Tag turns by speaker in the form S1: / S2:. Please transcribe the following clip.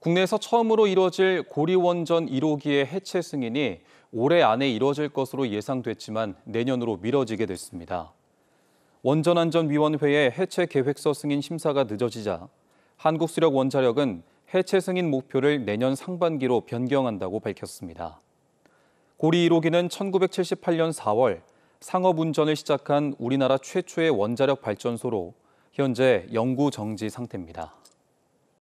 S1: 국내에서 처음으로 이뤄질 고리원전 1호기의 해체 승인이 올해 안에 이뤄질 것으로 예상됐지만 내년으로 미뤄지게 됐습니다. 원전안전위원회의 해체 계획서 승인 심사가 늦어지자 한국수력원자력은 해체 승인 목표를 내년 상반기로 변경한다고 밝혔습니다. 고리 1호기는 1978년 4월 상업 운전을 시작한 우리나라 최초의 원자력 발전소로 현재 영구 정지 상태입니다.